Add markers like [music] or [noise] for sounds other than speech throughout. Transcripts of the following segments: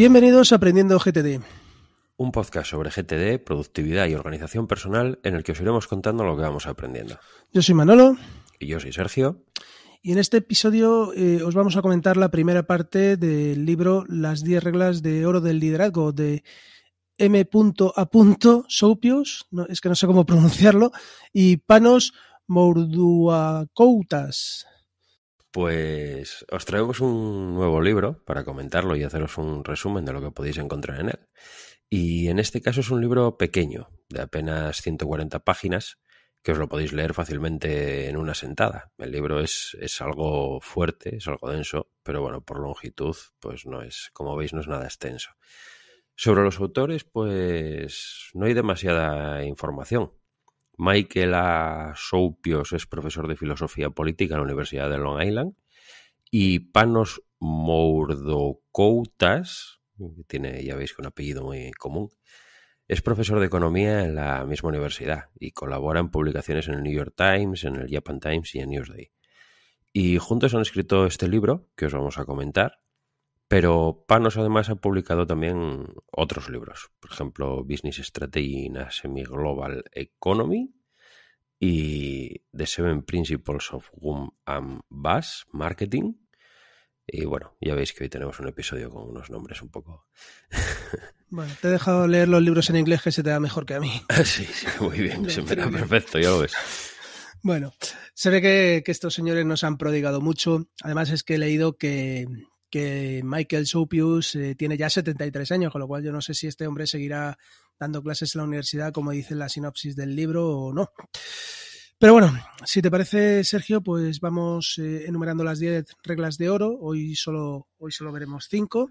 Bienvenidos a Aprendiendo GTD. Un podcast sobre GTD, productividad y organización personal en el que os iremos contando lo que vamos aprendiendo. Yo soy Manolo. Y yo soy Sergio. Y en este episodio eh, os vamos a comentar la primera parte del libro Las 10 reglas de oro del liderazgo de M. A. Soupios, no, es que no sé cómo pronunciarlo, y Panos Morduacoutas. Pues os traemos un nuevo libro para comentarlo y haceros un resumen de lo que podéis encontrar en él. Y en este caso es un libro pequeño, de apenas 140 páginas, que os lo podéis leer fácilmente en una sentada. El libro es, es algo fuerte, es algo denso, pero bueno, por longitud, pues no es, como veis, no es nada extenso. Sobre los autores, pues no hay demasiada información. Michael A. Soupios es profesor de filosofía política en la Universidad de Long Island. Y Panos Mordokoutas, que tiene, ya veis, que un apellido muy común, es profesor de economía en la misma universidad y colabora en publicaciones en el New York Times, en el Japan Times y en Newsday. Y juntos han escrito este libro que os vamos a comentar, pero Panos además ha publicado también otros libros, por ejemplo, Business Strategy in a Semi-Global Economy y The Seven Principles of Womb and Bas Marketing. Y bueno, ya veis que hoy tenemos un episodio con unos nombres un poco. [laughs] Bueno, te he dejado leer los libros en inglés que se te da mejor que a mí. Ah, sí, sí, muy bien, se me da perfecto, ya lo ves. Bueno, se ve que, estos señores nos han prodigado mucho. Además es que he leído que, que Michael Sopius eh, tiene ya 73 años, con lo cual yo no sé si este hombre seguirá dando clases en la universidad, como dice la sinopsis del libro, o no. Pero bueno, si te parece, Sergio, pues vamos eh, enumerando las 10 reglas de oro. Hoy solo, hoy veremos 5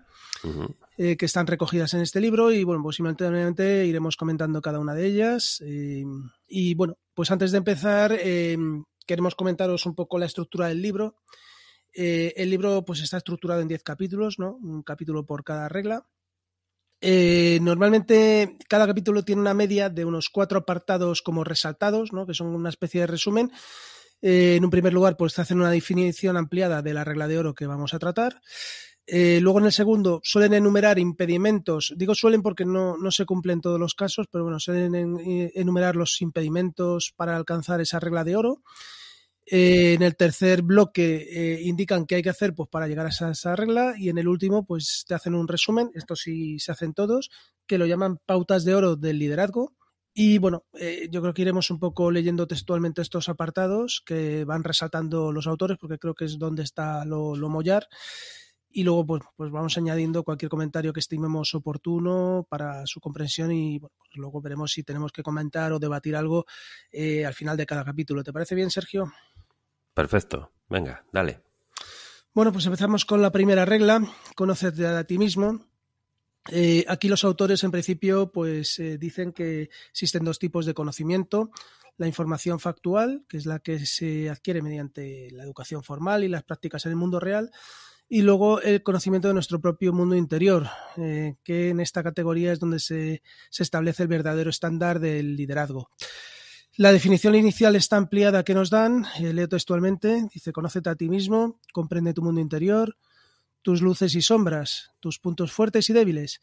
eh, que están recogidas en este libro y bueno, pues simultáneamente iremos comentando cada una de ellas. y bueno, pues antes de empezar, queremos comentaros un poco la estructura del libro. Eh, el libro pues está estructurado en 10 capítulos, ¿no? Un capítulo por cada regla. Eh, normalmente cada capítulo tiene una media de unos cuatro apartados como resaltados, ¿no? que son una especie de resumen. Eh, en un primer lugar, pues te hacen una definición ampliada de la regla de oro que vamos a tratar. luego en el segundo suelen enumerar impedimentos, digo suelen porque no, no, se cumplen todos los casos, pero bueno, suelen enumerar los impedimentos para alcanzar esa regla de oro. Eh, en el tercer bloque eh, indican qué hay que hacer pues, para llegar a esa, regla y en el último pues te hacen un resumen, esto sí se hacen todos, que lo llaman pautas de oro del liderazgo. Y bueno, eh, yo creo que iremos un poco leyendo textualmente estos apartados que van resaltando los autores porque creo que es donde está lo, mollar. Y luego pues, pues, vamos añadiendo cualquier comentario que estimemos oportuno para su comprensión y pues, luego veremos si tenemos que comentar o debatir algo al final de cada capítulo. ¿Te parece bien, Sergio? Perfecto. Venga, dale. Bueno, pues empezamos con la primera regla, conocerte a ti mismo. Eh, aquí los autores, en principio, pues eh, dicen que existen dos tipos de conocimiento. La información factual, que es la que se adquiere mediante la educación formal y las prácticas en el mundo real, y luego el conocimiento de nuestro propio mundo interior, eh, que en esta categoría es donde se establece el verdadero estándar del liderazgo. La definición inicial está ampliada que nos dan, leo textualmente, dice, conócete a ti mismo, comprende tu mundo interior, tus luces y sombras, tus puntos fuertes y débiles.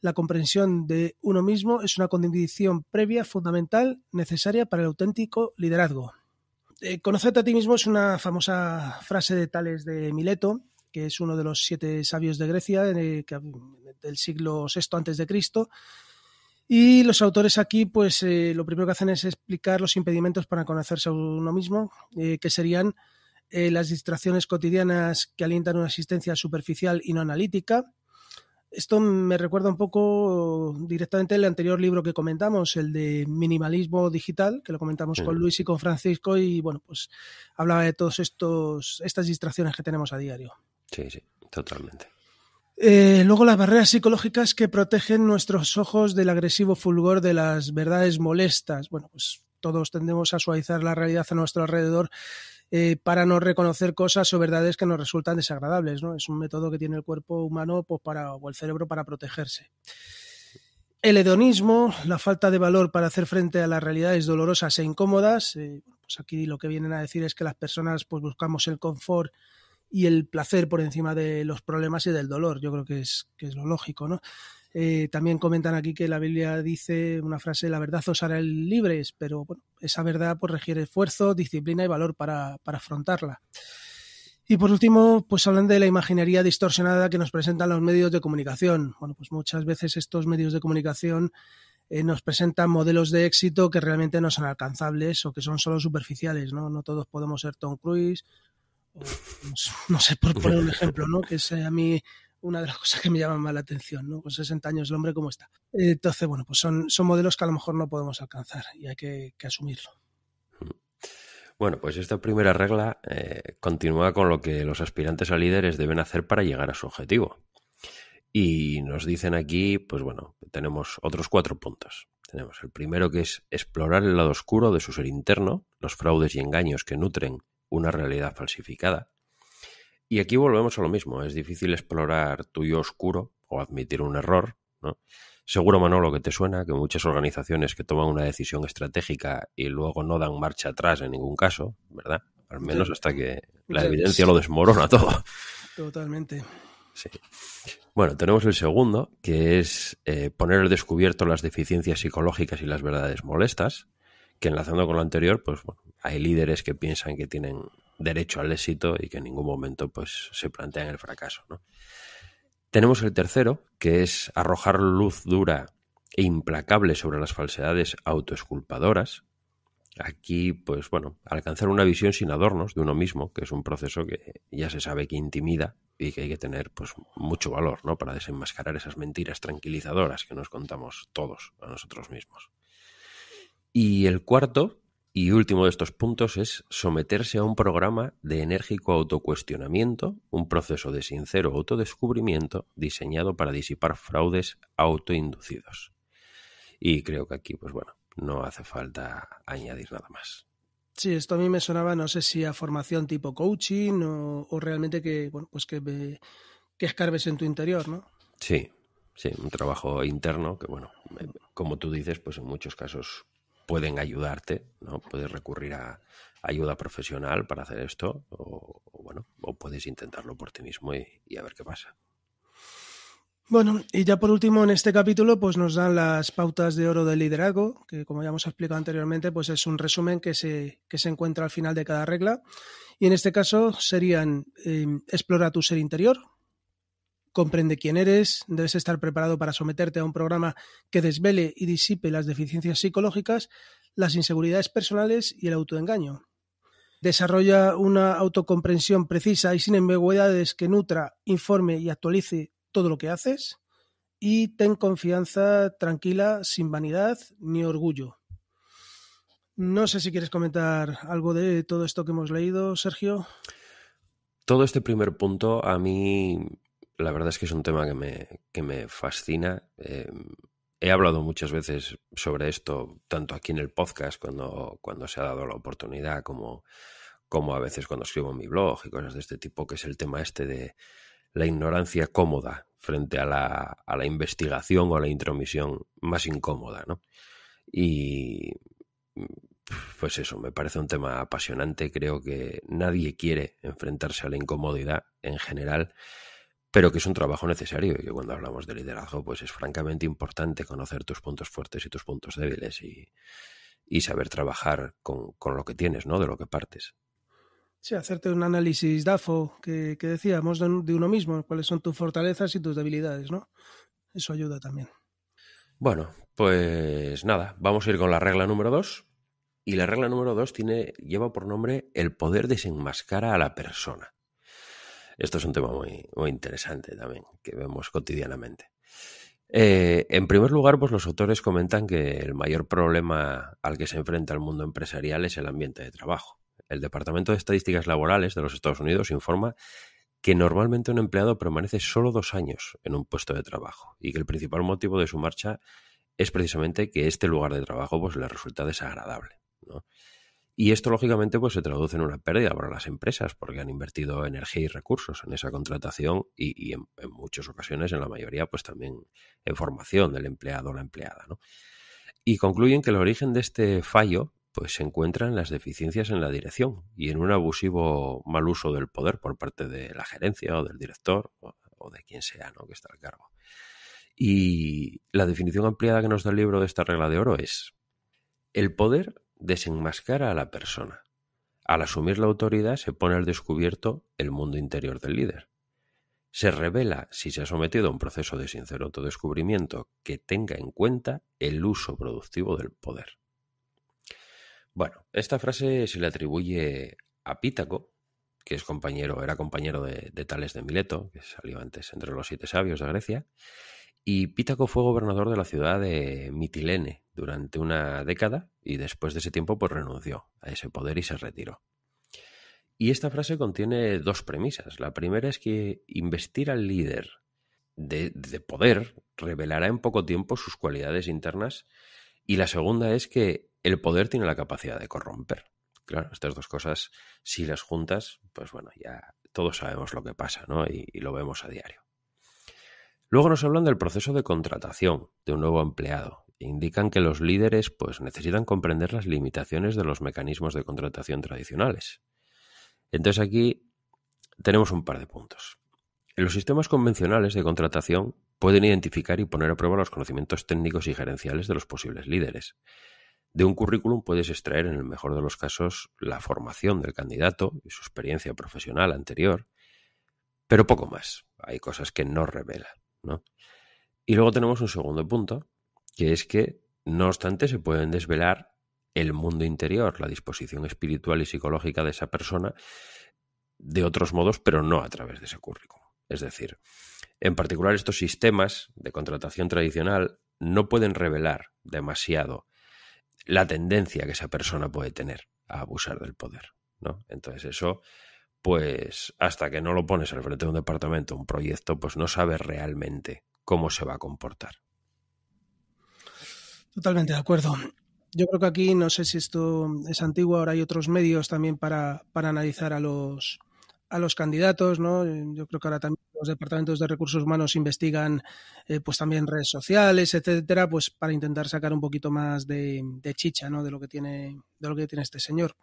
La comprensión de uno mismo es una condición previa fundamental necesaria para el auténtico liderazgo. Eh, a ti mismo es una famosa frase de Tales de Mileto, que es uno de los siete sabios de Grecia eh, del siglo VI antes de Cristo, y los autores aquí, pues eh, lo primero que hacen es explicar los impedimentos para conocerse a uno mismo, eh, que serían eh, las distracciones cotidianas que alientan una existencia superficial y no analítica. Esto me recuerda un poco directamente el anterior libro que comentamos, el de minimalismo digital, que lo comentamos con Luis y con Francisco, y bueno, pues hablaba de todas estas distracciones que tenemos a diario. Sí, sí, totalmente. Eh, luego las barreras psicológicas que protegen nuestros ojos del agresivo fulgor de las verdades molestas. Bueno, pues todos tendemos a suavizar la realidad a nuestro alrededor eh, para no reconocer cosas o verdades que nos resultan desagradables. ¿no? Es un método que tiene el cuerpo humano pues, para, o el cerebro para protegerse. El hedonismo, la falta de valor para hacer frente a las realidades dolorosas e incómodas. Eh, pues aquí lo que vienen a decir es que las personas pues, buscamos el confort y el placer por encima de los problemas y del dolor. Yo creo que es, que es lo lógico, eh, también comentan aquí que la Biblia dice una frase, la verdad os hará libres, pero bueno, esa verdad pues requiere esfuerzo, disciplina y valor para, afrontarla. Y por último, pues hablan de la imaginería distorsionada que nos presentan los medios de comunicación. Bueno, pues muchas veces estos medios de comunicación eh, nos presentan modelos de éxito que realmente no son alcanzables o que son solo superficiales, ¿no? No todos podemos ser Tom Cruise no sé, por poner un [laughs] ejemplo, ¿no? Que es a mí una de las cosas que me llaman más la atención, ¿no? Con 60 años el hombre, ¿cómo está? Entonces, bueno, pues son, son modelos que a lo mejor no podemos alcanzar y hay que, asumirlo. Bueno, pues esta primera regla eh, continúa con lo que los aspirantes a líderes deben hacer para llegar a su objetivo. Y nos dicen aquí, pues bueno, tenemos otros cuatro puntos. Tenemos el primero que es explorar el lado oscuro de su ser interno, los fraudes y engaños que nutren una realidad falsificada. Y aquí volvemos a lo mismo, es difícil explorar tu yo oscuro o admitir un error, ¿no? Seguro, Manolo, que te suena que muchas organizaciones que toman una decisión estratégica y luego no dan marcha atrás en ningún caso, ¿verdad? Al menos hasta que la evidencia lo desmorona todo. Totalmente. Sí. Bueno, tenemos el segundo, que es eh, poner al descubierto las deficiencias psicológicas y las verdades molestas, que enlazando con lo anterior, pues bueno, hay líderes que piensan que tienen derecho al éxito y que en ningún momento pues, se plantean el fracaso. ¿no? Tenemos el tercero, que es arrojar luz dura e implacable sobre las falsedades autoesculpadoras. Aquí, pues bueno, alcanzar una visión sin adornos de uno mismo, que es un proceso que ya se sabe que intimida y que hay que tener pues mucho valor, ¿no? Para desenmascarar esas mentiras tranquilizadoras que nos contamos todos a nosotros mismos. Y el cuarto, y último de estos puntos es someterse a un programa de enérgico autocuestionamiento, un proceso de sincero autodescubrimiento diseñado para disipar fraudes autoinducidos. Y creo que aquí, pues bueno, no hace falta añadir nada más. Sí, esto a mí me sonaba, no sé si a formación tipo coaching o, realmente que, bueno, pues que escarbes en tu interior, ¿no? Sí, sí, un trabajo interno que, bueno, eh, como tú dices, pues en muchos casos pueden ayudarte, ¿no? Puedes recurrir a ayuda profesional para hacer esto o, bueno, o puedes intentarlo por ti mismo y, a ver qué pasa. Bueno, y ya por último en este capítulo pues nos dan las pautas de oro del liderazgo, que como ya hemos explicado anteriormente, pues es un resumen que se, que se encuentra al final de cada regla. Y en este caso serían eh, explora tu ser interior, comprende quién eres, debes estar preparado para someterte a un programa que desvele y disipe las deficiencias psicológicas, las inseguridades personales y el autoengaño. Desarrolla una autocomprensión precisa y sin ambigüedades que nutra, informe y actualice todo lo que haces. Y ten confianza tranquila, sin vanidad ni orgullo. No sé si quieres comentar algo de todo esto que hemos leído, Sergio. Todo este primer punto a mí la verdad es que es un tema que me, que me fascina. Em, he hablado muchas veces sobre esto, tanto aquí en el podcast, cuando, cuando se ha dado la oportunidad, como, como a veces cuando escribo en mi blog y cosas de este tipo, que es el tema este de la ignorancia cómoda frente a la, a la investigación o a la intromisión más incómoda, ¿no? Y pues eso, me parece un tema apasionante. Creo que nadie quiere enfrentarse a la incomodidad en general pero que es un trabajo necesario y que cuando hablamos de liderazgo, pues es francamente importante conocer tus puntos fuertes y tus puntos débiles y, saber trabajar con, lo que tienes, ¿no? De lo que partes. Sí, hacerte un análisis DAFO que, decíamos de, uno mismo, cuáles son tus fortalezas y tus debilidades, ¿no? Eso ayuda también. Bueno, pues nada, vamos a ir con la regla número dos. Y la regla número dos tiene, lleva por nombre el poder desenmascarar a la persona. Esto es un tema muy, interesante también, que vemos cotidianamente. Eh, en primer lugar, pues los autores comentan que el mayor problema al que se enfrenta el mundo empresarial es el ambiente de trabajo. El Departamento de Estadísticas Laborales de los Estados Unidos informa que normalmente un empleado permanece solo dos años en un puesto de trabajo y que el principal motivo de su marcha es precisamente que este lugar de trabajo pues, le resulta desagradable. ¿no? Y esto, lógicamente, pues se traduce en una pérdida para las empresas, porque han invertido energía y recursos en esa contratación y, en, muchas ocasiones, en la mayoría, pues también en formación del empleado o la empleada. Y concluyen que el origen de este fallo pues se en las deficiencias en la dirección y en un abusivo mal uso del poder por parte de la gerencia o del director o, de quien sea ¿no? que está al cargo. Y la definición ampliada que nos da el libro de esta regla de oro es el poder desenmascara a la persona. Al asumir la autoridad se pone al descubierto el mundo interior del líder. Se revela si se ha sometido a un proceso de sincero autodescubrimiento que tenga en cuenta el uso productivo del poder. Bueno, esta frase se le atribuye a Pítaco, que es compañero, era compañero de, de Tales de Mileto, que salió antes entre los siete sabios de Grecia, y Pítaco fue gobernador de la ciudad de Mitilene, durante una década y después de ese tiempo pues renunció a ese poder y se retiró. Y esta frase contiene dos premisas. La primera es que investir al líder de, poder revelará en poco tiempo sus cualidades internas y la segunda es que el poder tiene la capacidad de corromper. Claro, estas dos cosas, si las juntas, pues bueno, ya todos sabemos lo que pasa, ¿no? y, lo vemos a diario. Luego nos hablan del proceso de contratación de un nuevo empleado indican que los líderes pues, necesitan comprender las limitaciones de los mecanismos de contratación tradicionales. Entonces aquí tenemos un par de puntos. Los sistemas convencionales de contratación pueden identificar y poner a prueba los conocimientos técnicos y gerenciales de los posibles líderes. De un currículum puedes extraer, en el mejor de los casos, la formación del candidato y su experiencia profesional anterior, pero poco más. Hay cosas que no revela. Y luego tenemos un segundo punto, que es que, no obstante, se pueden desvelar el mundo interior, la disposición espiritual y psicológica de esa persona de otros modos, pero no a través de ese currículum. Es decir, en particular estos sistemas de contratación tradicional no pueden revelar demasiado la tendencia que esa persona puede tener a abusar del poder, ¿no? Entonces eso, pues hasta que no lo pones al frente de un departamento, un proyecto, pues no sabes realmente cómo se va a comportar. Totalmente de acuerdo. Yo creo que aquí, no sé si esto es antiguo, ahora hay otros medios también para, analizar a los, a los candidatos, ¿no? Yo creo que ahora también los departamentos de recursos humanos investigan eh, pues también redes sociales, etcétera, pues para intentar sacar un poquito más de, chicha, ¿no? De lo que tiene, de lo que tiene este señor.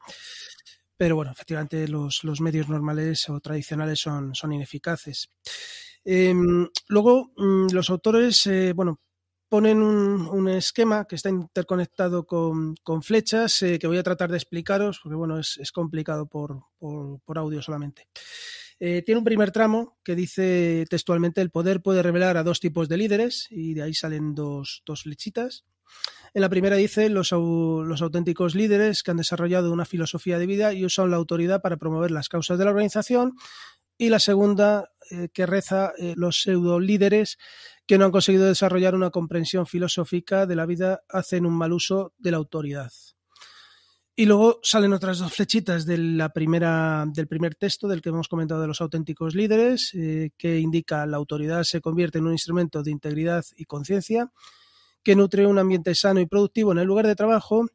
Pero bueno, efectivamente los, medios normales o tradicionales son, son ineficaces. Em, luego, mm, los autores, eh, bueno, ponen un, esquema que está interconectado con, flechas eh, que voy a tratar de explicaros porque bueno es, complicado por, audio solamente. Eh, tiene un primer tramo que dice textualmente el poder puede revelar a dos tipos de líderes y de ahí salen dos, dos flechitas. En la primera dice los, auténticos líderes que han desarrollado una filosofía de vida y usan la autoridad para promover las causas de la organización. Y la segunda eh, que reza los pseudo líderes que no han conseguido desarrollar una comprensión filosófica de la vida hacen un mal uso de la autoridad. Y luego salen otras dos flechitas de la primera, del primer texto del que hemos comentado de los auténticos líderes, eh, que indica la autoridad se convierte en un instrumento de integridad y conciencia, que nutre un ambiente sano y productivo en el lugar de trabajo.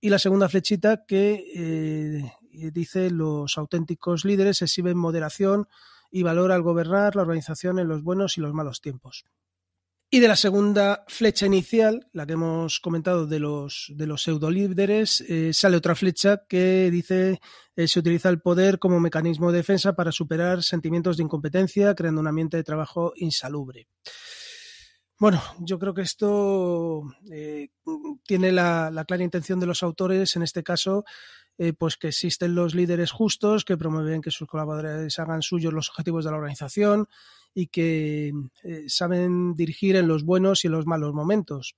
Y la segunda flechita que eh, dice los auténticos líderes exhiben moderación y valor al gobernar la organización en los buenos y los malos tiempos. Y de la segunda flecha inicial, la que hemos comentado de los, de los pseudolíderes, eh, sale otra flecha que dice eh, se utiliza el poder como mecanismo de defensa para superar sentimientos de incompetencia, creando un ambiente de trabajo insalubre. Bueno, yo creo que esto eh, tiene la, la, clara intención de los autores, en este caso, pues que existen los líderes justos que promueven que sus colaboradores hagan suyos los objetivos de la organización y que eh, saben dirigir en los buenos y en los malos momentos.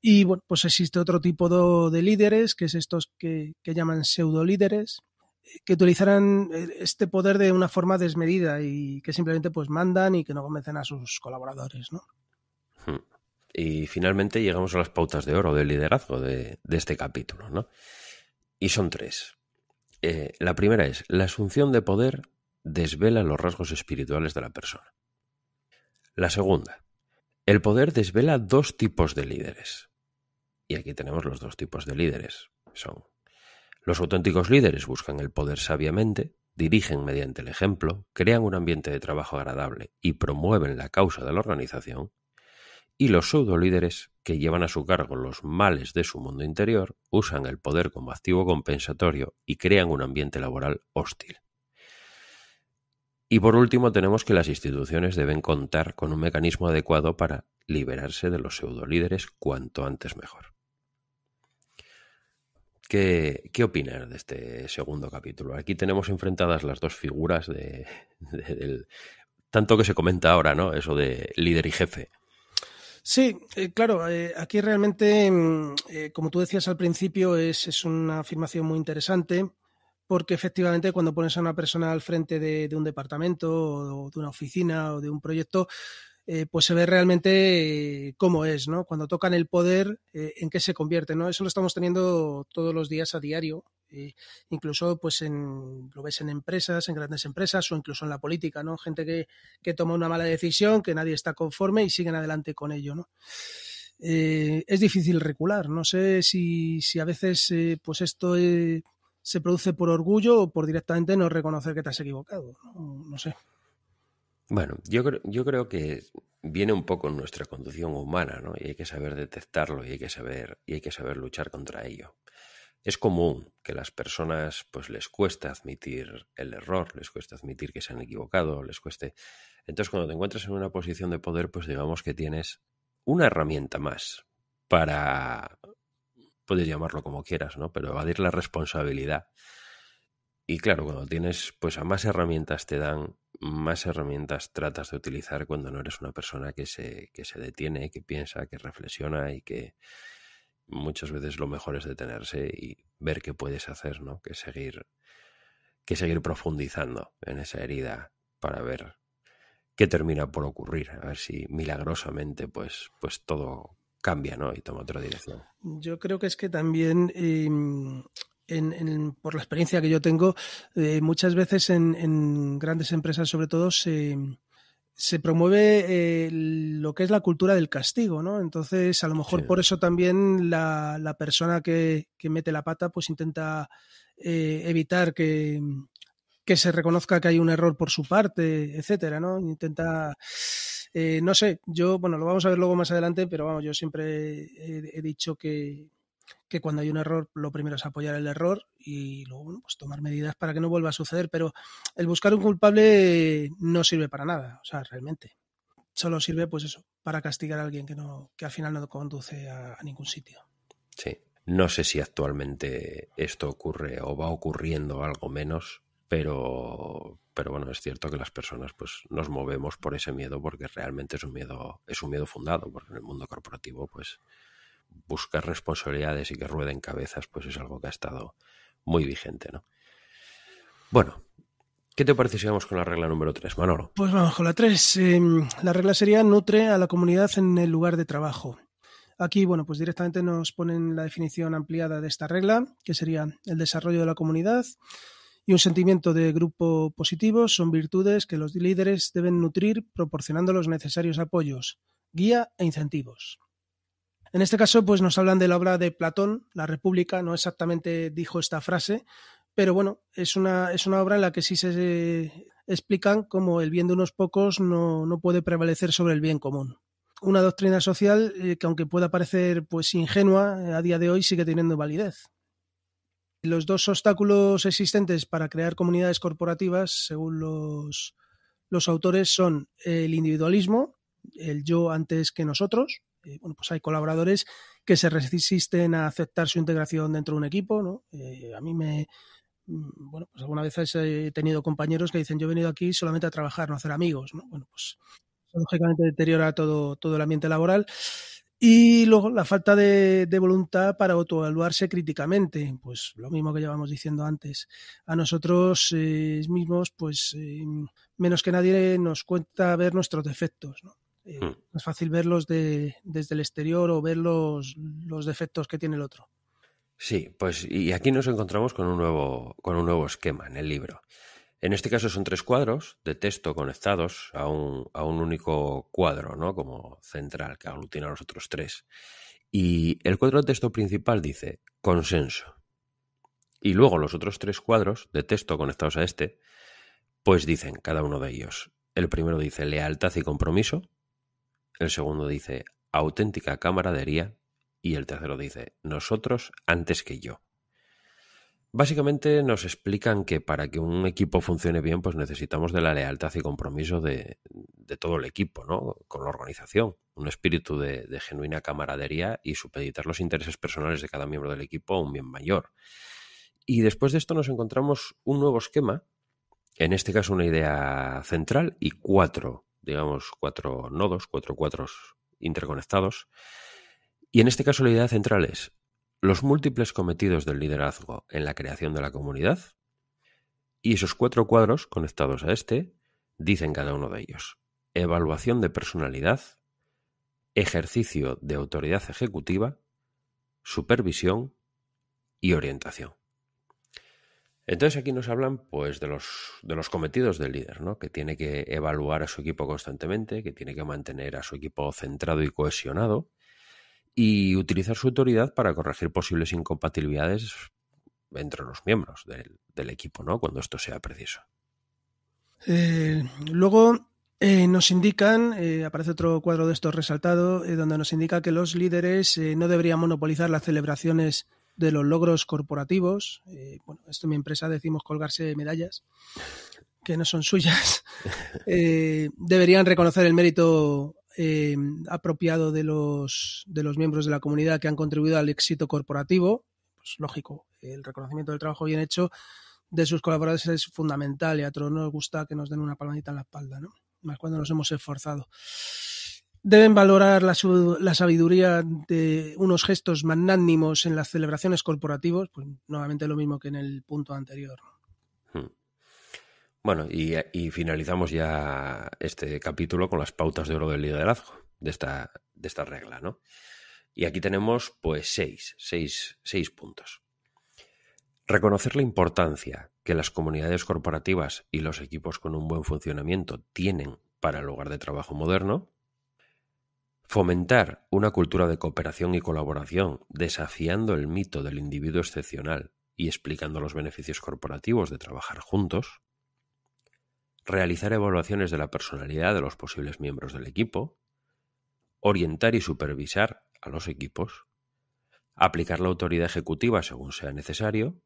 Y bueno, pues existe otro tipo de, líderes, que es estos que, llaman pseudo líderes, eh, que utilizarán eh, este poder de una forma desmedida y que simplemente pues mandan y que no convencen a sus colaboradores, ¿no? Hmm. Y finalmente llegamos a las pautas de oro del liderazgo de, este capítulo, ¿no? Y son tres. la primera es la asunción de poder desvela los rasgos espirituales de la persona. La segunda, el poder desvela dos tipos de líderes. Y aquí tenemos los dos tipos de líderes. Son los auténticos líderes buscan el poder sabiamente, dirigen mediante el ejemplo, crean un ambiente de trabajo agradable y promueven la causa de la organización. Y los líderes, que llevan a su cargo los males de su mundo interior, usan el poder como activo compensatorio y crean un ambiente laboral hostil. Y por último, tenemos que las instituciones deben contar con un mecanismo adecuado para liberarse de los pseudolíderes cuanto antes mejor. ¿Qué, qué opinas de este segundo capítulo? Aquí tenemos enfrentadas las dos figuras de, del... Tanto que se comenta ahora, ¿no? Eso de líder y jefe. Sí, eh, claro, eh, aquí realmente, mm, eh, como tú decías al principio, es una afirmación muy interesante porque efectivamente cuando pones a una persona al frente de, un departamento o de una oficina o de un proyecto, eh, pues se ve realmente eh, cómo es, ¿no? Cuando tocan el poder, eh, en qué se convierte, ¿no? Eso lo estamos teniendo todos los días a diario, incluso pues en, lo ves en empresas, en grandes empresas o incluso en la política, ¿no? Gente que, que toma una mala decisión, que nadie está conforme y siguen adelante con ello, ¿no? es difícil recular, no sé si, si a veces pues esto se produce por orgullo o por directamente no reconocer que te has equivocado. No, sé. Bueno, yo creo, yo creo que viene un poco en nuestra conducción humana, ¿no? Y hay que saber detectarlo y hay que saber, y hay que saber luchar contra ello. Es común que las personas pues les cuesta admitir el error, les cuesta admitir que se han equivocado, les cueste. Entonces, cuando te encuentras en una posición de poder, pues digamos que tienes una herramienta más para puedes llamarlo como quieras, ¿no? Pero evadir la responsabilidad. Y claro, cuando tienes, pues a más herramientas te dan, más herramientas tratas de utilizar cuando no eres una persona que se, que se detiene, que piensa, que reflexiona y que muchas veces lo mejor es detenerse y ver qué puedes hacer, ¿no? Que seguir, que seguir profundizando en esa herida para ver qué termina por ocurrir, a ver si milagrosamente pues, pues todo cambia, ¿no? Y toma otra dirección. Yo creo que es que también em, en, en, por la experiencia que yo tengo, eh, muchas veces en, grandes empresas, sobre todo, se, promueve eh, lo que es la cultura del castigo, ¿no? Entonces, a lo mejor por eso también la, persona que, mete la pata, pues intenta eh, evitar que, que se reconozca que hay un error por su parte, etcétera, ¿no? Intenta eh, no sé, yo, bueno, lo vamos a ver luego más adelante, pero vamos, yo siempre he, dicho que, cuando hay un error, lo primero es apoyar el error y luego pues tomar medidas para que no vuelva a suceder. Pero el buscar un culpable no sirve para nada, o sea, realmente. Solo sirve, pues eso, para castigar a alguien que no, que al final no conduce a, a ningún sitio. Sí. No sé si actualmente esto ocurre o va ocurriendo algo menos, pero, pero bueno, es cierto que las personas pues nos movemos por ese miedo porque realmente es un miedo, es un miedo fundado, porque en el mundo corporativo pues buscar responsabilidades y que rueden cabezas pues es algo que ha estado muy vigente, Bueno, ¿Qué te parece si vamos con la regla número 3, Manolo? Pues vamos con la 3. Em, la regla sería nutre a la comunidad en el lugar de trabajo. Aquí, bueno, pues directamente nos ponen la definición ampliada de esta regla, que sería el desarrollo de la comunidad y un sentimiento de grupo positivo son virtudes que los líderes deben nutrir proporcionando los necesarios apoyos, guía e incentivos. En este caso, pues nos hablan de la obra de Platón, La República, no exactamente dijo esta frase, pero bueno, es una, es una obra en la que sí se explican cómo el bien de unos pocos no, no puede prevalecer sobre el bien común. Una doctrina social eh, que aunque pueda parecer pues ingenua, eh, a día de hoy sigue teniendo validez los dos obstáculos existentes para crear comunidades corporativas, según los, autores, son el individualismo, el yo antes que nosotros. Eh, bueno, pues hay colaboradores que se resisten a aceptar su integración dentro de un equipo. ¿no? Eh, a mí me. Mm, bueno, pues alguna vez he tenido compañeros que dicen: Yo he venido aquí solamente a trabajar, no a hacer amigos. ¿no? Bueno, pues lógicamente deteriora todo, todo el ambiente laboral y luego la falta de, voluntad para autoevaluarse críticamente, pues lo mismo que llevamos diciendo antes. A nosotros eh, mismos, pues eh, menos que nadie nos cuenta ver nuestros defectos. Eh, hmm. ¿no? Es fácil verlos de, desde el exterior o ver los, los, defectos que tiene el otro. Sí, pues y aquí nos encontramos con un nuevo, con un nuevo esquema en el libro. En este caso son tres cuadros de texto conectados a un, a un único cuadro, ¿no? Como central, que aglutina a los otros tres. Y el cuadro de texto principal dice consenso. Y luego los otros tres cuadros de texto conectados a este, pues dicen cada uno de ellos. El primero dice lealtad y compromiso. El segundo dice auténtica camaradería. Y el tercero dice nosotros antes que yo. Básicamente nos explican que para que un equipo funcione bien, pues necesitamos de la lealtad y compromiso de, todo el equipo, ¿no? Con la organización, un espíritu de, genuina camaradería y supeditar los intereses personales de cada miembro del equipo a un bien mayor. Y después de esto nos encontramos un nuevo esquema, en este caso una idea central y cuatro, digamos, cuatro nodos, cuatro cuadros interconectados. Y en este caso la idea central es los múltiples cometidos del liderazgo en la creación de la comunidad y esos cuatro cuadros conectados a este dicen cada uno de ellos. Evaluación de personalidad, ejercicio de autoridad ejecutiva, supervisión y orientación. Entonces aquí nos hablan pues de los, de los cometidos del líder, ¿no? que tiene que evaluar a su equipo constantemente, que tiene que mantener a su equipo centrado y cohesionado, y utilizar su autoridad para corregir posibles incompatibilidades entre los miembros del, equipo, ¿no? Cuando esto sea preciso. Eh, luego eh, nos indican, eh, aparece otro cuadro de estos resaltado, donde nos indica que los líderes no deberían monopolizar las celebraciones de los logros corporativos. bueno, esto en mi empresa decimos colgarse medallas que no son suyas, [laughs] deberían reconocer el mérito eh, apropiado de los, de los miembros de la comunidad que han contribuido al éxito corporativo. Pues lógico, el reconocimiento del trabajo bien hecho de sus colaboradores es fundamental y a todos nos gusta que nos den una palmadita en la espalda, ¿no? Más cuando nos hemos esforzado. Deben valorar la, la sabiduría de unos gestos magnánimos en las celebraciones corporativas, pues nuevamente lo mismo que en el punto anterior. ¿no? Bueno, y, finalizamos ya este capítulo con las pautas de oro del liderazgo, de esta, de esta regla, ¿no? Y aquí tenemos, pues, seis, seis, seis puntos. Reconocer la importancia que las comunidades corporativas y los equipos con un buen funcionamiento tienen para el lugar de trabajo moderno. Fomentar una cultura de cooperación y colaboración, desafiando el mito del individuo excepcional y explicando los beneficios corporativos de trabajar juntos realizar evaluaciones de la personalidad de los posibles miembros del equipo, orientar y supervisar a los equipos, aplicar la autoridad ejecutiva según sea necesario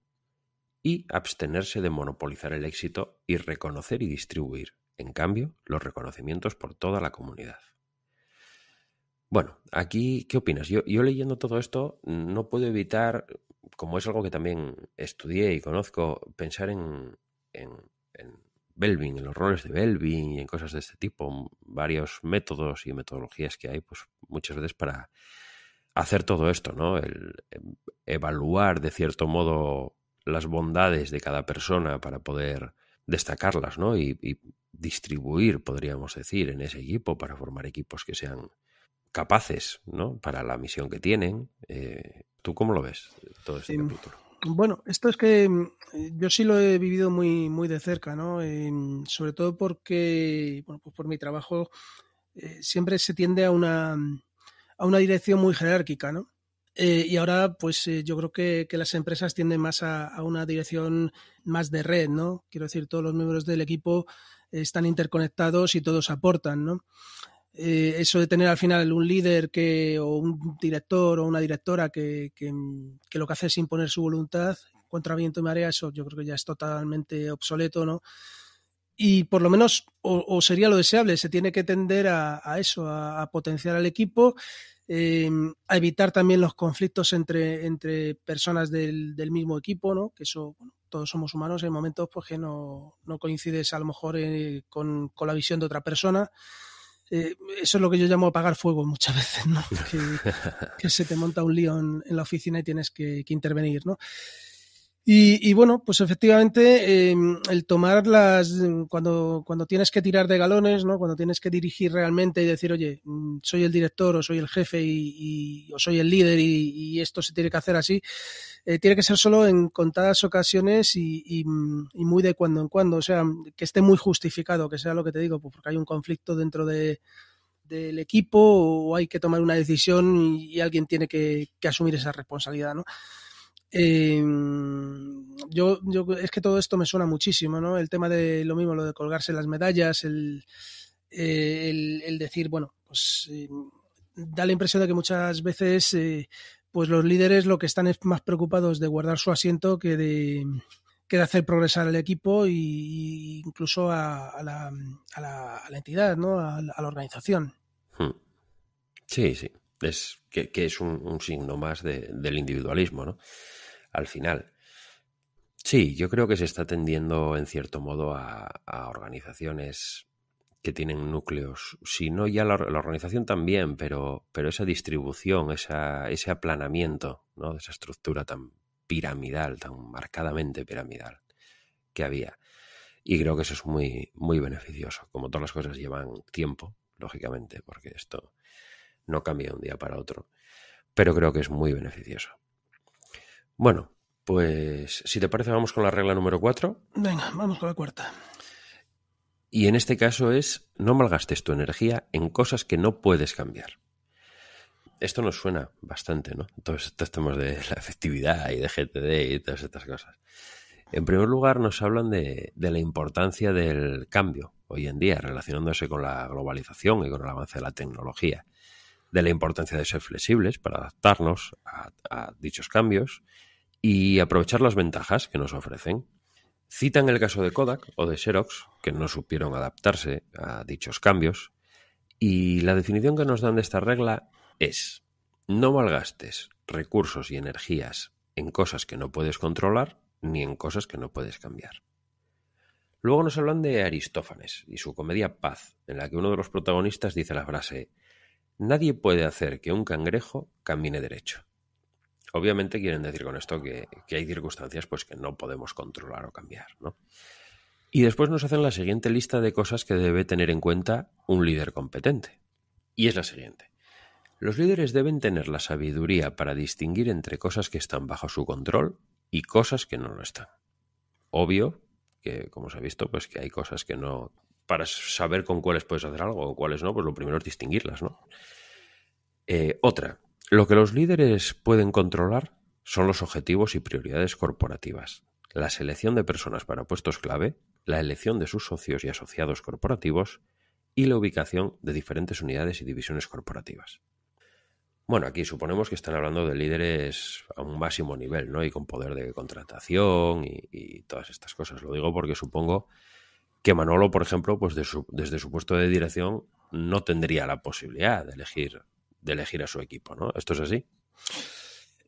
y abstenerse de monopolizar el éxito y reconocer y distribuir, en cambio, los reconocimientos por toda la comunidad. Bueno, aquí, ¿qué opinas? Yo, leyendo todo esto no puedo evitar, como es algo que también estudié y conozco, pensar en Belvin, en los roles de Belvin y en cosas de este tipo, varios métodos y metodologías que hay, pues muchas veces para hacer todo esto, ¿no? El, em, evaluar de cierto modo las bondades de cada persona para poder destacarlas, ¿no? Y, distribuir, podríamos decir, en ese equipo para formar equipos que sean capaces, ¿no? Para la misión que tienen. Eh, ¿Tú cómo lo ves todo este em, capítulo? Bueno, esto es que mm, yo sí lo he vivido muy, muy de cerca, ¿no? Em, sobre todo porque, bueno, pues por mi trabajo eh, siempre se tiende a una, dirección muy jerárquica, ¿no? Eh, y ahora, pues eh, yo creo que, las empresas tienden más a, a, una dirección más de red, ¿no? Quiero decir, todos los miembros del equipo están interconectados y todos aportan, ¿no? Eh, eso de tener al final un líder que, o un director o una directora que, que, lo que hace es imponer su voluntad contra viento y marea, eso yo creo que ya es totalmente obsoleto, ¿no? Y por lo menos, o, sería lo deseable, se tiene que tender a, eso, a, potenciar al equipo, eh, a evitar también los conflictos entre, entre personas del, mismo equipo, ¿no? Que eso, todos somos humanos, en momentos pues, que no, no coincides a lo mejor eh, con la visión de otra persona. Eh, eso es lo que yo llamo apagar fuego muchas [laughs] veces, ¿no? Que, se te monta un lío en, en la oficina y tienes que, que intervenir, ¿no? Y, bueno, pues efectivamente eh, el tomar las, cuando, cuando tienes que tirar de galones, ¿no? cuando tienes que dirigir realmente y decir, oye, mm, soy el director o soy el jefe y, o soy el líder y, esto se tiene que hacer así, eh, tiene que ser solo en contadas ocasiones y, muy de cuando en cuando, o sea, que esté muy justificado, que sea lo que te digo, pues porque hay un conflicto dentro de, del equipo o hay que tomar una decisión y, alguien tiene que, que asumir esa responsabilidad, ¿no? Em, yo, es que todo esto me suena muchísimo, ¿no? El tema de lo mismo, lo de colgarse las medallas, el, eh, el, decir, bueno, pues em, da la impresión de que muchas veces eh, pues los líderes lo que están es más preocupados de guardar su asiento que de, que de hacer progresar al equipo e incluso a, la, a, la, entidad, ¿no? A, la organización. Hmm. Sí, sí. Es que, es un, un signo más del individualismo, ¿no? al final. Sí, yo creo que se está tendiendo en cierto modo a, organizaciones que tienen núcleos. Si no, ya la, organización también, pero, pero esa distribución, esa, ese aplanamiento, ¿no? esa estructura tan piramidal, tan marcadamente piramidal que había. Y creo que eso es muy, muy beneficioso. Como todas las cosas llevan tiempo, lógicamente, porque esto no cambia de un día para otro, pero creo que es muy beneficioso. Bueno, pues si te parece vamos con la regla número 4. Venga, vamos con la cuarta. Y en este caso es no malgastes tu energía en cosas que no puedes cambiar. Esto nos suena bastante, ¿no? Todos estos temas de la efectividad y de GTD y todas estas cosas. En primer lugar, nos hablan de, la importancia del cambio hoy en día, relacionándose con la globalización y con el avance de la tecnología, de la importancia de ser flexibles para adaptarnos a dichos cambios, y aprovechar las ventajas que nos ofrecen. Citan el caso de Kodak o de Xerox, que no supieron adaptarse a dichos cambios, y la definición que nos dan de esta regla es, no malgastes recursos y energías en cosas que no puedes controlar ni en cosas que no puedes cambiar. Luego nos hablan de Aristófanes y su comedia Paz, en la que uno de los protagonistas dice la frase, Nadie puede hacer que un cangrejo camine derecho. Obviamente quieren decir con esto que, hay circunstancias pues, que no podemos controlar o cambiar. ¿no? Y después nos hacen la siguiente lista de cosas que debe tener en cuenta un líder competente. Y es la siguiente. Los líderes deben tener la sabiduría para distinguir entre cosas que están bajo su control y cosas que no lo están. Obvio que, como se ha visto, pues que hay cosas que no... Para saber con cuáles puedes hacer algo o cuáles no, pues lo primero es distinguirlas, ¿no? Eh, otra, lo que los líderes pueden controlar son los objetivos y prioridades corporativas, la selección de personas para puestos clave, la elección de sus socios y asociados corporativos y la ubicación de diferentes unidades y divisiones corporativas. Bueno, aquí suponemos que están hablando de líderes a un máximo nivel, ¿no? Y con poder de contratación y, todas estas cosas. Lo digo porque supongo que Manolo, por ejemplo, pues desde su puesto de dirección no tendría la posibilidad de elegir de elegir a su equipo, ¿no? ¿Esto es así?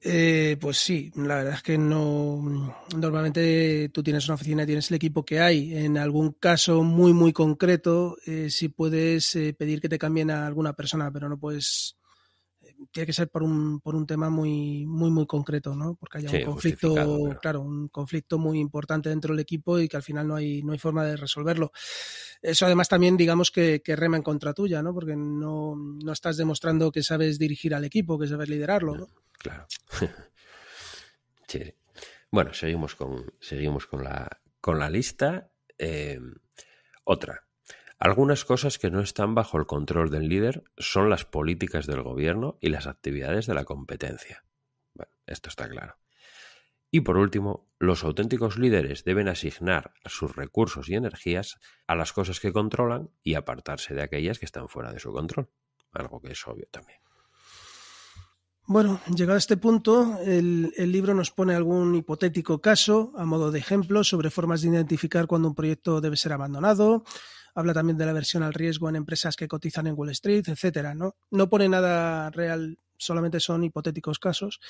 Eh, pues sí, la verdad es que no. Normalmente tú tienes una oficina y tienes el equipo que hay. En algún caso muy, muy concreto, si eh, sí puedes eh, pedir que te cambien a alguna persona, pero no puedes tiene que ser por un, por un tema muy, muy, muy concreto, Porque haya un conflicto, claro, un conflicto muy importante dentro del equipo y que al final no hay, no hay forma de resolverlo. Eso además también, digamos, que, rema en contra tuya, ¿no? Porque no, estás demostrando que sabes dirigir al equipo, que sabes liderarlo, Claro. [laughs] sí. Bueno, seguimos con, seguimos con la, con la lista. Eh, otra. Algunas cosas que no están bajo el control del líder son las políticas del gobierno y las actividades de la competencia. Bueno, esto está claro. Y por último, los auténticos líderes deben asignar sus recursos y energías a las cosas que controlan y apartarse de aquellas que están fuera de su control, algo que es obvio también. Bueno, llegado a este punto, el, el libro nos pone algún hipotético caso a modo de ejemplo sobre formas de identificar cuando un proyecto debe ser abandonado, habla también de la versión al riesgo en empresas que cotizan en Wall Street, etcétera, ¿no? No pone nada real, solamente son hipotéticos casos.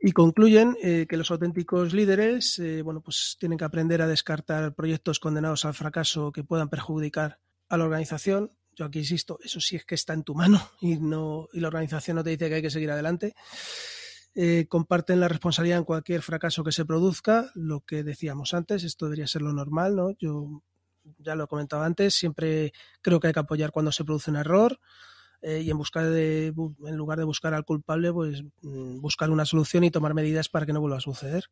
Y concluyen eh, que los auténticos líderes, eh, bueno, pues tienen que aprender a descartar proyectos condenados al fracaso que puedan perjudicar a la organización. Yo aquí insisto, eso sí es que está en tu mano [laughs] y no, y la organización no te dice que hay que seguir adelante. Eh, comparten la responsabilidad en cualquier fracaso que se produzca, lo que decíamos antes, esto debería ser lo normal, ¿no? Yo ya lo he comentado antes, siempre creo que hay que apoyar cuando se produce un error. Eh, y en buscar de, en lugar de buscar al culpable, pues mm, buscar una solución y tomar medidas para que no vuelva a suceder.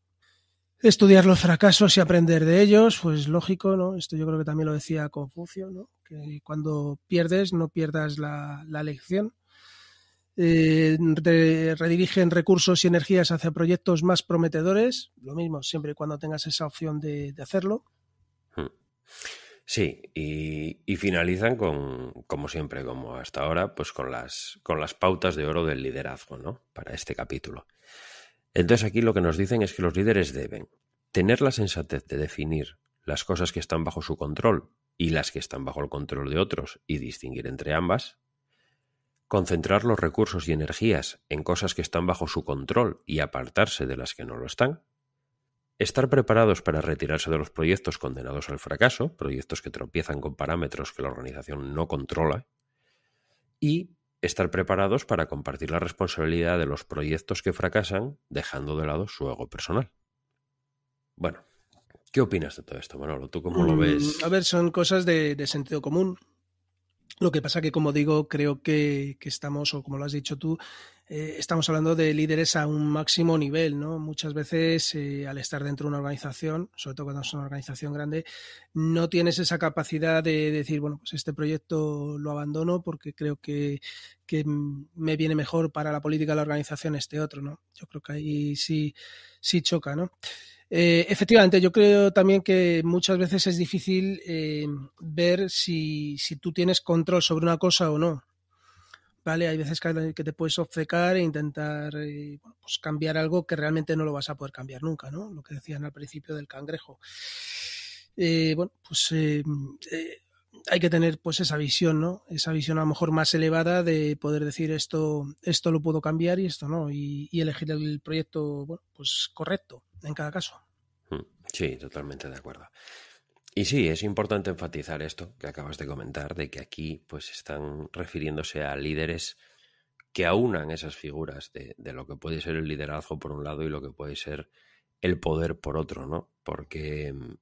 Estudiar los fracasos y aprender de ellos, pues lógico, ¿no? Esto yo creo que también lo decía Confucio, ¿no? Que cuando pierdes, no pierdas la, la lección. Eh, redirigen recursos y energías hacia proyectos más prometedores, lo mismo, siempre y cuando tengas esa opción de, hacerlo. Hmm. Sí, y, finalizan con, como siempre, como hasta ahora, pues con las, con las pautas de oro del liderazgo, ¿no? Para este capítulo. Entonces aquí lo que nos dicen es que los líderes deben tener la sensatez de definir las cosas que están bajo su control y las que están bajo el control de otros y distinguir entre ambas, concentrar los recursos y energías en cosas que están bajo su control y apartarse de las que no lo están, Estar preparados para retirarse de los proyectos condenados al fracaso, proyectos que tropiezan con parámetros que la organización no controla, y estar preparados para compartir la responsabilidad de los proyectos que fracasan, dejando de lado su ego personal. Bueno, ¿qué opinas de todo esto, Manolo? ¿Tú cómo lo mm, ves? A ver, son cosas de, de sentido común. Lo que pasa que, como digo, creo que, estamos, o como lo has dicho tú, eh, estamos hablando de líderes a un máximo nivel, ¿no? Muchas veces eh, al estar dentro de una organización, sobre todo cuando es una organización grande, no tienes esa capacidad de decir, bueno, pues este proyecto lo abandono porque creo que, que me viene mejor para la política de la organización este otro, ¿no? Yo creo que ahí sí, sí choca, ¿no? Eh, efectivamente, yo creo también que muchas veces es difícil eh, ver si, tú tienes control sobre una cosa o no. ¿Vale? Hay veces que, te puedes obcecar e intentar eh, pues cambiar algo que realmente no lo vas a poder cambiar nunca, ¿no? Lo que decían al principio del cangrejo. bueno, pues hay que tener pues esa visión, ¿no? Esa visión a lo mejor más elevada de poder decir esto, esto lo puedo cambiar y esto no, y, elegir el proyecto pues correcto en cada caso. Mm, sí, totalmente de acuerdo. Y sí, es importante enfatizar esto que acabas de comentar, de que aquí pues están refiriéndose a líderes que aunan esas figuras de, de lo que puede ser el liderazgo por un lado y lo que puede ser el poder por otro, ¿no? Porque mm,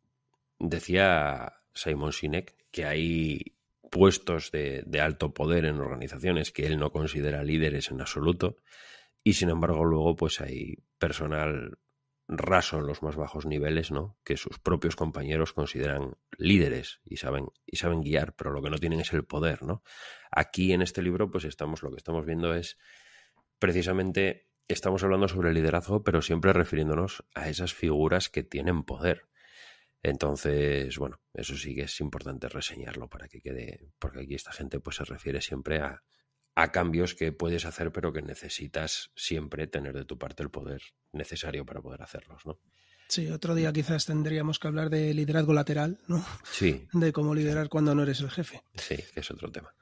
decía Simon Sinek, que hay puestos de, alto poder en organizaciones que él no considera líderes en absoluto, y sin embargo luego pues hay personal raso en los más bajos niveles, ¿no? Que sus propios compañeros consideran líderes y saben, y saben guiar, pero lo que no tienen es el poder, ¿no? Aquí en este libro, pues estamos, lo que estamos viendo es precisamente, estamos hablando sobre liderazgo, pero siempre refiriéndonos a esas figuras que tienen poder. Entonces, bueno, eso sí que es importante reseñarlo para que quede, porque aquí esta gente pues se refiere siempre a, cambios que puedes hacer, pero que necesitas siempre tener de tu parte el poder necesario para poder hacerlos, ¿no? Sí, otro día quizás tendríamos que hablar de liderazgo lateral, ¿no? Sí. [laughs] De cómo liderar cuando no eres el jefe. Sí, que es otro tema.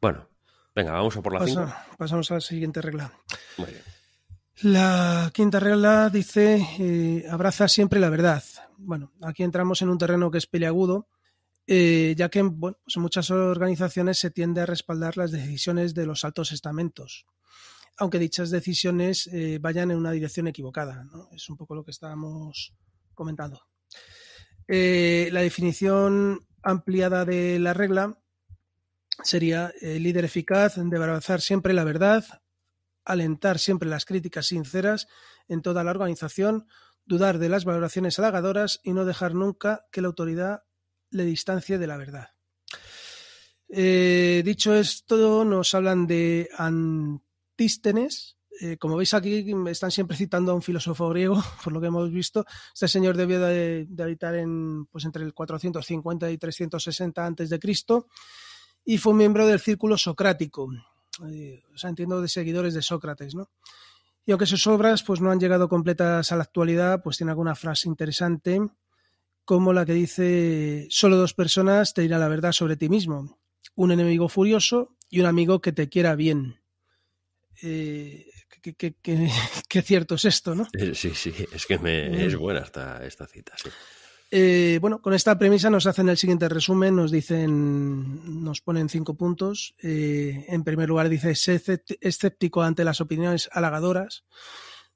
Bueno, venga, vamos a por la Pasa, Pasamos a la siguiente regla. Muy bien. La quinta regla dice, eh, abraza siempre la verdad. Bueno, aquí entramos en un terreno que es peleagudo, eh, ya que pues en muchas organizaciones se tiende a respaldar las decisiones de los altos estamentos, aunque dichas decisiones eh, vayan en una dirección equivocada. Es un poco lo que estábamos comentando. Eh, la definición ampliada de la regla sería el líder eficaz debe abrazar siempre la verdad, alentar siempre las críticas sinceras en toda la organización, dudar de las valoraciones halagadoras y no dejar nunca que la autoridad le distancie de la verdad. Eh, dicho esto, nos hablan de Antístenes. Eh, como veis aquí, me están siempre citando a un filósofo griego, [laughs] por lo que hemos visto. Este señor debió de, habitar en, pues, entre el 450 y 360 a.C. y fue miembro del círculo socrático. Eh, o sea, entiendo de seguidores de Sócrates, ¿no? Y aunque sus obras pues, no han llegado completas a la actualidad, pues tiene alguna frase interesante, como la que dice, solo dos personas te dirán la verdad sobre ti mismo, un enemigo furioso y un amigo que te quiera bien. Eh, qué, cierto es esto, ¿no? Sí, sí, es que me, mm. es buena esta, esta cita, eh, bueno, con esta premisa nos hacen el siguiente resumen, nos dicen, nos ponen cinco puntos. Eh, en primer lugar, dice, sé escéptico ante las opiniones halagadoras.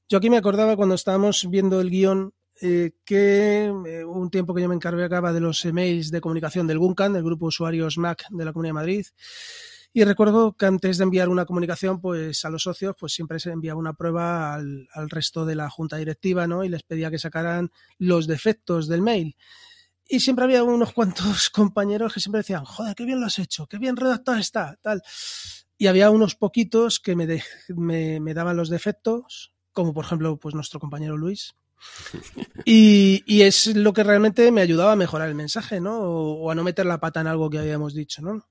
Yo aquí me acordaba cuando estábamos viendo el guión eh, que un tiempo que yo me encargaba de los emails de comunicación del GUNCAN, del grupo usuarios Mac de la Comunidad de Madrid, y recuerdo que antes de enviar una comunicación pues, a los socios, pues siempre se enviaba una prueba al, resto de la junta directiva ¿no? y les pedía que sacaran los defectos del mail. Y siempre había unos cuantos [laughs] compañeros que siempre decían, joder, qué bien lo has hecho, qué bien redactado está, tal. Y había unos poquitos que me, me, daban los defectos, como por ejemplo pues nuestro compañero Luis, [laughs] y, es lo que realmente me ayudaba a mejorar el mensaje, ¿no? O, o, a no meter la pata en algo que habíamos dicho, ¿no?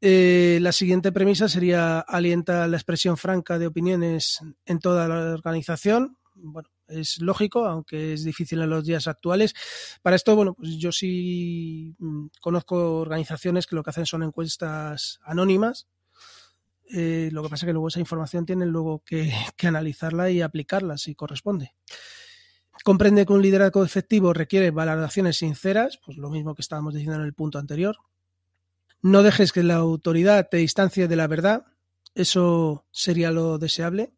Eh, la siguiente premisa sería alienta la expresión franca de opiniones en toda la organización. Bueno, es lógico, aunque es difícil en los días actuales. Para esto, bueno, pues yo sí mm, conozco organizaciones que lo que hacen son encuestas anónimas. Eh, lo que pasa es que luego esa información tienen luego que, [laughs] que analizarla y aplicarla si corresponde. Comprende que un liderazgo efectivo requiere valoraciones sinceras, pues lo mismo que estábamos diciendo en el punto anterior, no dejes que la autoridad te distancie de la verdad, eso sería lo deseable.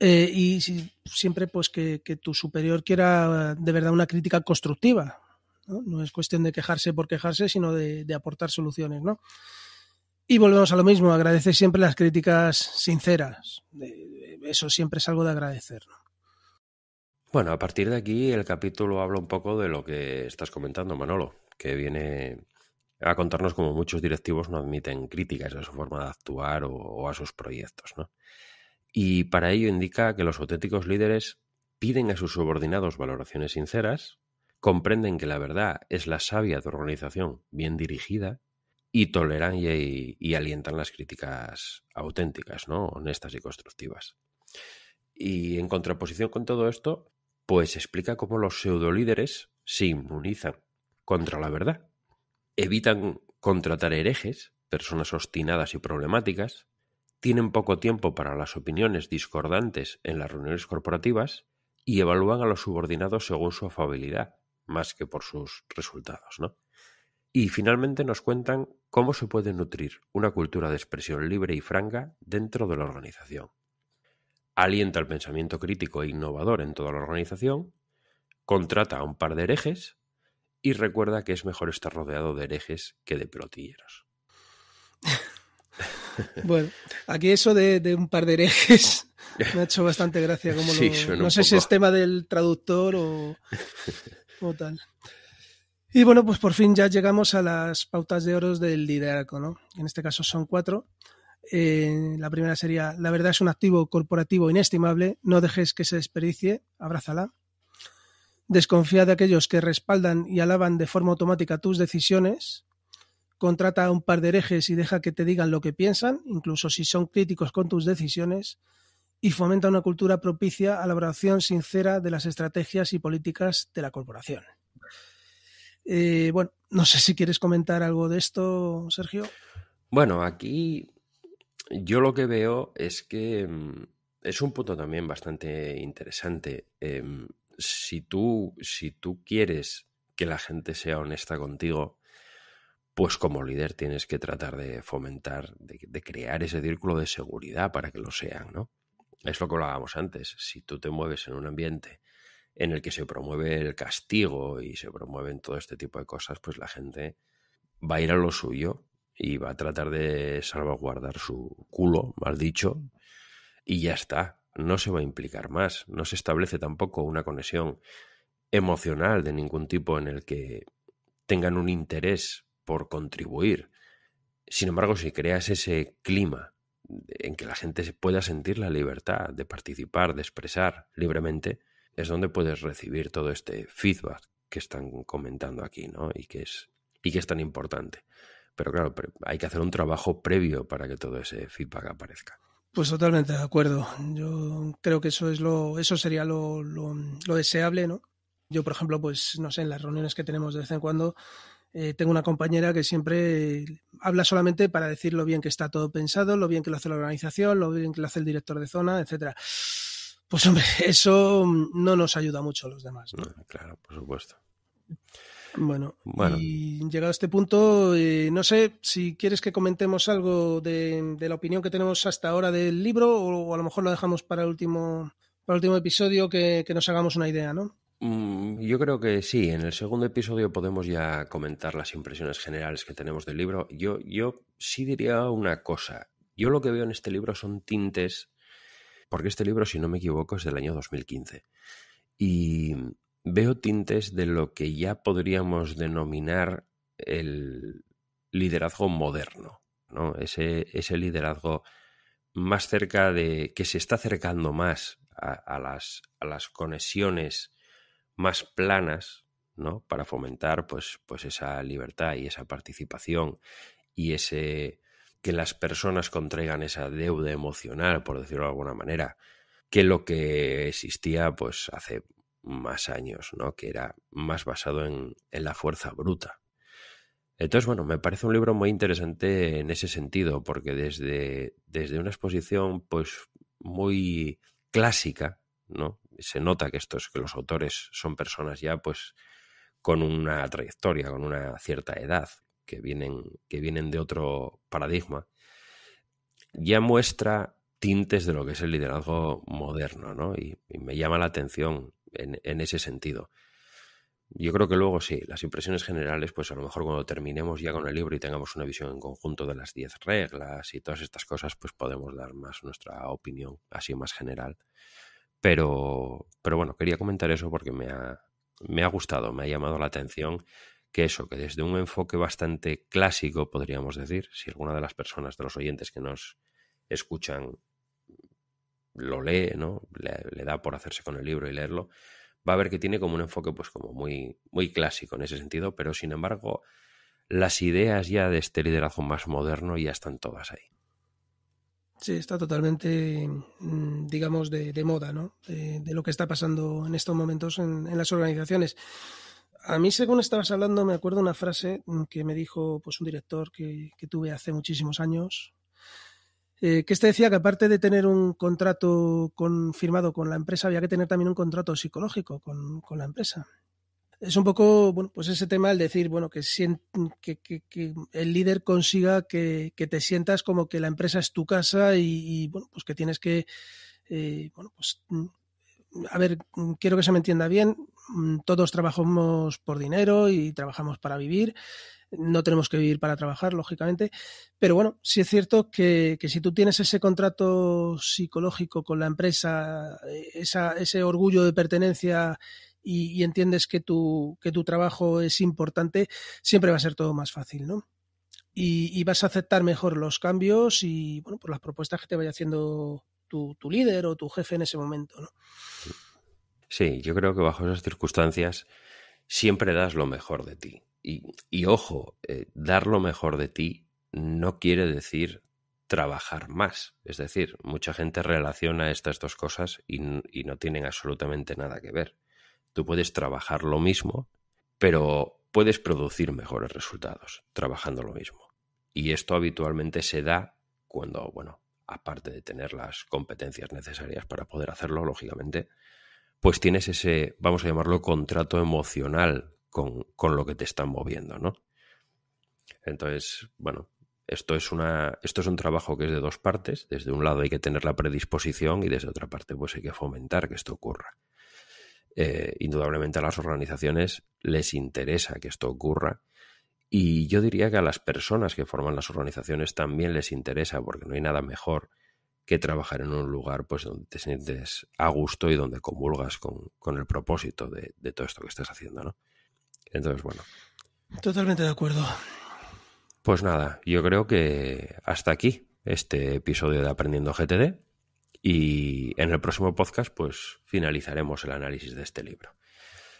Eh, y siempre pues que, tu superior quiera de verdad una crítica constructiva. ¿no? es cuestión de quejarse por quejarse, sino de, aportar soluciones, ¿no? Y volvemos a lo mismo, agradecer siempre las críticas sinceras. Eh, eso siempre es algo de agradecer. Bueno, a partir de aquí el capítulo habla un poco de lo que estás comentando, Manolo, que viene a contarnos cómo muchos directivos no admiten críticas a su forma de actuar o, a sus proyectos. Y para ello indica que los auténticos líderes piden a sus subordinados valoraciones sinceras, comprenden que la verdad es la savia de organización bien dirigida y toleran y, alientan las críticas auténticas, ¿no? honestas y constructivas. Y en contraposición con todo esto, pues explica cómo los pseudolíderes se inmunizan contra la verdad evitan contratar herejes, personas obstinadas y problemáticas, tienen poco tiempo para las opiniones discordantes en las reuniones corporativas y evalúan a los subordinados según su afabilidad, más que por sus resultados, ¿no? Y finalmente nos cuentan cómo se puede nutrir una cultura de expresión libre y franca dentro de la organización. Alienta el pensamiento crítico e innovador en toda la organización, contrata a un par de herejes y recuerda que es mejor estar rodeado de herejes que de pelotilleros. [laughs] bueno, aquí eso de, un par de herejes me ha hecho bastante gracia. Como [laughs] no sé si es tema del traductor [laughs] o, tal. Y bueno, pues por fin ya llegamos a las pautas de oros del liderazgo, ¿no? En este caso son cuatro. Eh, la primera sería, la verdad es un activo corporativo inestimable, no dejes que se desperdicie, abrázala. Desconfía de aquellos que respaldan y alaban de forma automática tus decisiones. Contrata a un par de herejes y deja que te digan lo que piensan, incluso si son críticos con tus decisiones. Y fomenta una cultura propicia a la evaluación sincera de las estrategias y políticas de la corporación. Eh, bueno, no sé si quieres comentar algo de esto, Sergio. Bueno, aquí yo lo que veo es que mm, es un punto también bastante interesante. Em, si tú, si tú quieres que la gente sea honesta contigo, pues como líder tienes que tratar de fomentar, de, crear ese círculo de seguridad para que lo sean, ¿no? Es lo que hablábamos antes. Si tú te mueves en un ambiente en el que se promueve el castigo y se promueven todo este tipo de cosas, pues la gente va a ir a lo suyo y va a tratar de salvaguardar su culo, mal dicho, y ya está no se va a implicar más, no se establece tampoco una conexión emocional de ningún tipo en el que tengan un interés por contribuir. Sin embargo, si creas ese clima en que la gente pueda sentir la libertad de participar, de expresar libremente, es donde puedes recibir todo este feedback que están comentando aquí, ¿no? Y que es, y que es tan importante. Pero claro, hay que hacer un trabajo previo para que todo ese feedback aparezca. Pues totalmente de acuerdo. Yo creo que eso es lo, eso sería lo, lo, deseable, ¿no? Yo, por ejemplo, pues no sé, en las reuniones que tenemos de vez en cuando, eh, tengo una compañera que siempre habla solamente para decir lo bien que está todo pensado, lo bien que lo hace la organización, lo bien que lo hace el director de zona, etcétera. Pues hombre, eso no nos ayuda mucho a los demás. Claro, por supuesto. Bueno, y llegado a este punto, eh, no sé si quieres que comentemos algo de, la opinión que tenemos hasta ahora del libro o, a lo mejor lo dejamos para el último, para último episodio que, nos hagamos una idea, ¿no? Mm, yo creo que sí, en el segundo episodio podemos ya comentar las impresiones generales que tenemos del libro. Yo, yo sí diría una cosa. Yo lo que veo en este libro son tintes, porque este libro, si no me equivoco, es del año 2015. Y veo tintes de lo que ya podríamos denominar el liderazgo moderno, ¿no? Ese, ese liderazgo más cerca de. que se está acercando más a, las, a las, conexiones más planas, ¿no? Para fomentar pues, pues esa libertad y esa participación y ese que las personas contraigan esa deuda emocional, por decirlo de alguna manera, que lo que existía pues hace más años, ¿no? Que era más basado en, la fuerza bruta. Entonces, bueno, me parece un libro muy interesante en ese sentido, porque desde, desde una exposición, pues, muy clásica, ¿no? Se nota que estos, que los autores son personas ya, pues, con una trayectoria, con una cierta edad, que vienen, que vienen de otro paradigma, ya muestra tintes de lo que es el liderazgo moderno, ¿no? y me llama la atención en, ese sentido. Yo creo que luego sí, las impresiones generales, pues a lo mejor cuando terminemos ya con el libro y tengamos una visión en conjunto de las diez reglas y todas estas cosas, pues podemos dar más nuestra opinión, así más general. Pero, pero bueno, quería comentar eso porque me ha gustado, me ha llamado la atención que eso, que desde un enfoque bastante clásico, podríamos decir, si alguna de las personas, de los oyentes que nos escuchan, lo lee, ¿no? Le, da por hacerse con el libro y leerlo, va a ver que tiene como un enfoque pues como muy, muy clásico en ese sentido, pero sin embargo las ideas ya de este liderazgo más moderno ya están todas ahí. Sí, está totalmente, mm, digamos, de, moda, ¿no? De, lo que está pasando en estos momentos en, las organizaciones. A mí, según estabas hablando, me acuerdo una frase mm, que me dijo pues, un director que tuve hace muchísimos años, eh, que este decía que aparte de tener un contrato con, firmado con la empresa, había que tener también un contrato psicológico con, la empresa. Es un poco, bueno, pues ese tema, el decir, bueno, que, que, el líder consiga que, te sientas como que la empresa es tu casa y, y pues que tienes que, eh, bueno, pues, mm, a ver, mm, quiero que se me entienda bien, mm, todos trabajamos por dinero y trabajamos para vivir no tenemos que vivir para trabajar, lógicamente. Pero bueno, sí es cierto que, si tú tienes ese contrato psicológico con la empresa, eh, ese orgullo de pertenencia y, entiendes que tu, que tu trabajo es importante, siempre va a ser todo más fácil, ¿no? Y, vas a aceptar mejor los cambios y bueno, por las propuestas que te vaya haciendo tu, tu líder o tu jefe en ese momento, Sí, yo creo que bajo esas circunstancias siempre das lo mejor de ti. Y, ojo, eh, dar lo mejor de ti no quiere decir trabajar más. Es decir, mucha gente relaciona estas dos cosas y, y no tienen absolutamente nada que ver. Tú puedes trabajar lo mismo, pero puedes producir mejores resultados trabajando lo mismo. Y esto habitualmente se da cuando, bueno, aparte de tener las competencias necesarias para poder hacerlo, lógicamente, pues tienes ese, vamos a llamarlo, contrato emocional con, con lo que te están moviendo, ¿no? Entonces, bueno, esto es una esto es un trabajo que es de dos partes desde un lado hay que tener la predisposición y desde otra parte pues hay que fomentar que esto ocurra eh, indudablemente a las organizaciones les interesa que esto ocurra y yo diría que a las personas que forman las organizaciones también les interesa porque no hay nada mejor que trabajar en un lugar pues donde te sientes a gusto y donde comulgas con, con el propósito de, de, todo esto que estás haciendo ¿no? Entonces, bueno. Totalmente de acuerdo. Pues nada, yo creo que hasta aquí este episodio de Aprendiendo GTD y en el próximo podcast pues finalizaremos el análisis de este libro.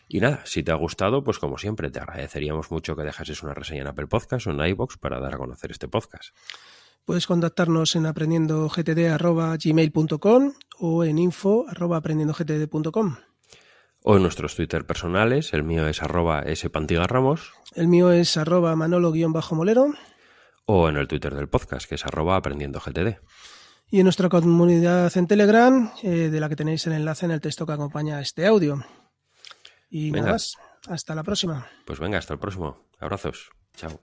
Y nada, si te ha gustado, pues como siempre, te agradeceríamos mucho que dejases una reseña en Apple Podcast o en iBox para dar a conocer este podcast. Puedes contactarnos en aprendiendogtd.gmail.com o en info.aprendiendogtd.com o en nuestros Twitter personales. El mío es arroba Ramos. El mío es arroba manolo-molero. O en el Twitter del podcast, que es arroba aprendiendo GTD. Y en nuestra comunidad en Telegram, eh, de la que tenéis el enlace en el texto que acompaña este audio. Y venga. nada más. Hasta la próxima. Pues venga, hasta el próximo. Abrazos. Chao.